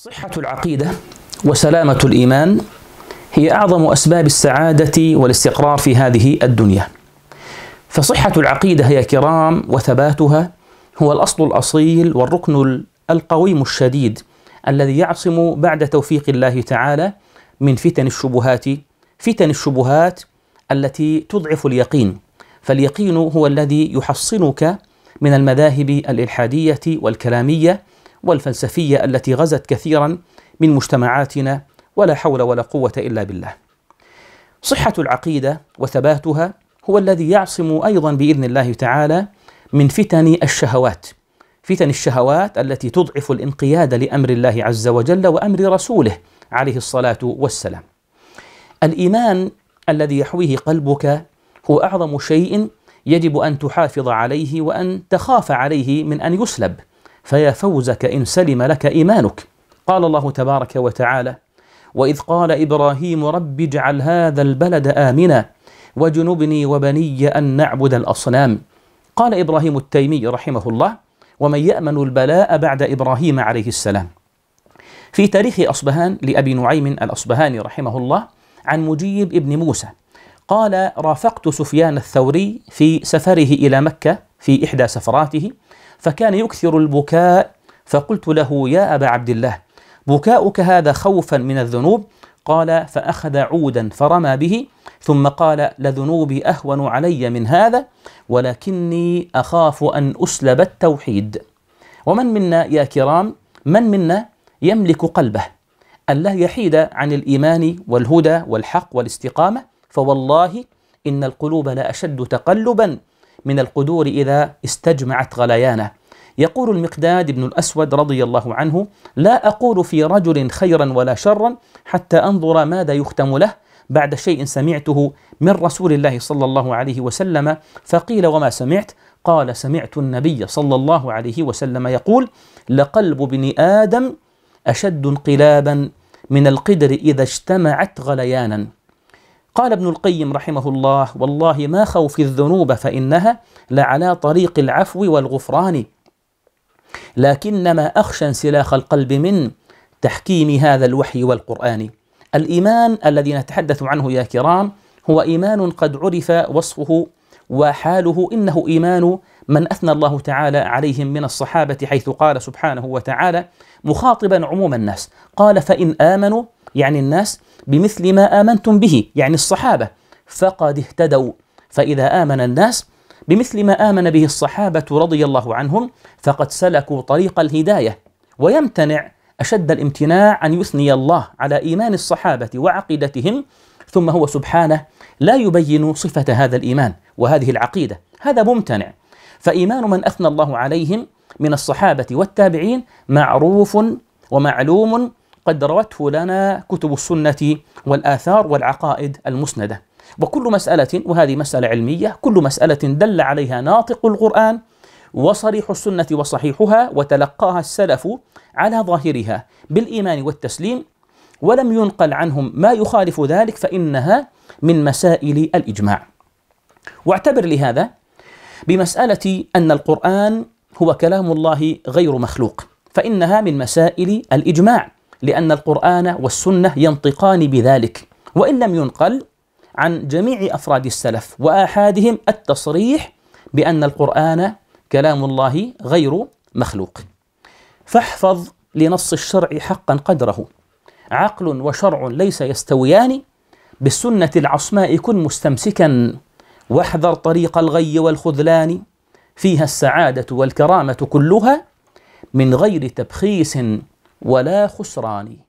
صحة العقيدة وسلامة الإيمان هي أعظم أسباب السعادة والاستقرار في هذه الدنيا. فصحة العقيدة يا كرام وثباتها هو الأصل الأصيل والركن القويم الشديد الذي يعصم بعد توفيق الله تعالى من فتن الشبهات فتن الشبهات التي تضعف اليقين فاليقين هو الذي يحصنك من المذاهب الإلحادية والكلامية والفلسفيه التي غزت كثيرا من مجتمعاتنا ولا حول ولا قوه الا بالله. صحه العقيده وثباتها هو الذي يعصم ايضا باذن الله تعالى من فتن الشهوات. فتن الشهوات التي تضعف الانقياد لامر الله عز وجل وامر رسوله عليه الصلاه والسلام. الايمان الذي يحويه قلبك هو اعظم شيء يجب ان تحافظ عليه وان تخاف عليه من ان يسلب فيا فوزك إن سلم لك إيمانك قال الله تبارك وتعالى وإذ قال إبراهيم رب اجعل هذا البلد آمنا وجنبني وبني أن نعبد الأصنام قال إبراهيم التيمي رحمه الله ومن يأمن البلاء بعد إبراهيم عليه السلام في تاريخ أصبهان لأبي نعيم الأصبهاني رحمه الله عن مجيب ابن موسى قال رافقت سفيان الثوري في سفره إلى مكة في إحدى سفراته فكان يكثر البكاء فقلت له يا أبا عبد الله بكاؤك هذا خوفا من الذنوب قال فأخذ عودا فرمى به ثم قال لذنوبي أهون علي من هذا ولكني أخاف أن أسلب التوحيد ومن منا يا كرام من منا يملك قلبه أن لا يحيد عن الإيمان والهدى والحق والاستقامة فوالله إن القلوب لأشد تقلبا من القدور إذا استجمعت غليانه يقول المقداد بن الأسود رضي الله عنه لا أقول في رجل خيرا ولا شرا حتى أنظر ماذا يختم له بعد شيء سمعته من رسول الله صلى الله عليه وسلم فقيل وما سمعت قال سمعت النبي صلى الله عليه وسلم يقول لقلب ابن آدم أشد انقلابا من القدر إذا اجتمعت غليانا قال ابن القيم رحمه الله والله ما خوف الذنوب فإنها لعلى طريق العفو والغفران لكنما أخشى انسلاخ القلب من تحكيم هذا الوحي والقرآن الإيمان الذي نتحدث عنه يا كرام هو إيمان قد عرف وصفه وحاله إنه إيمان من أثنى الله تعالى عليهم من الصحابة حيث قال سبحانه وتعالى مخاطبا عموم الناس قال فإن آمنوا يعني الناس بمثل ما آمنتم به يعني الصحابة فقد اهتدوا فإذا آمن الناس بمثل ما آمن به الصحابة رضي الله عنهم فقد سلكوا طريق الهداية ويمتنع أشد الامتناع أن يثني الله على إيمان الصحابة وعقيدتهم ثم هو سبحانه لا يبين صفة هذا الإيمان وهذه العقيدة هذا ممتنع فإيمان من أثنى الله عليهم من الصحابة والتابعين معروف ومعلوم قد روته لنا كتب السنة والآثار والعقائد المسندة وكل مسألة وهذه مسألة علمية كل مسألة دل عليها ناطق القرآن وصريح السنة وصحيحها وتلقاها السلف على ظاهرها بالإيمان والتسليم ولم ينقل عنهم ما يخالف ذلك فإنها من مسائل الإجماع واعتبر لهذا بمسألة أن القرآن هو كلام الله غير مخلوق فإنها من مسائل الإجماع لأن القرآن والسنة ينطقان بذلك وإن لم ينقل عن جميع أفراد السلف وآحادهم التصريح بأن القرآن كلام الله غير مخلوق فاحفظ لنص الشرع حقا قدره عقل وشرع ليس يستويان بالسنة العصماء كن مستمسكا واحذر طريق الغي والخذلان فيها السعادة والكرامة كلها من غير تبخيس ولا خسران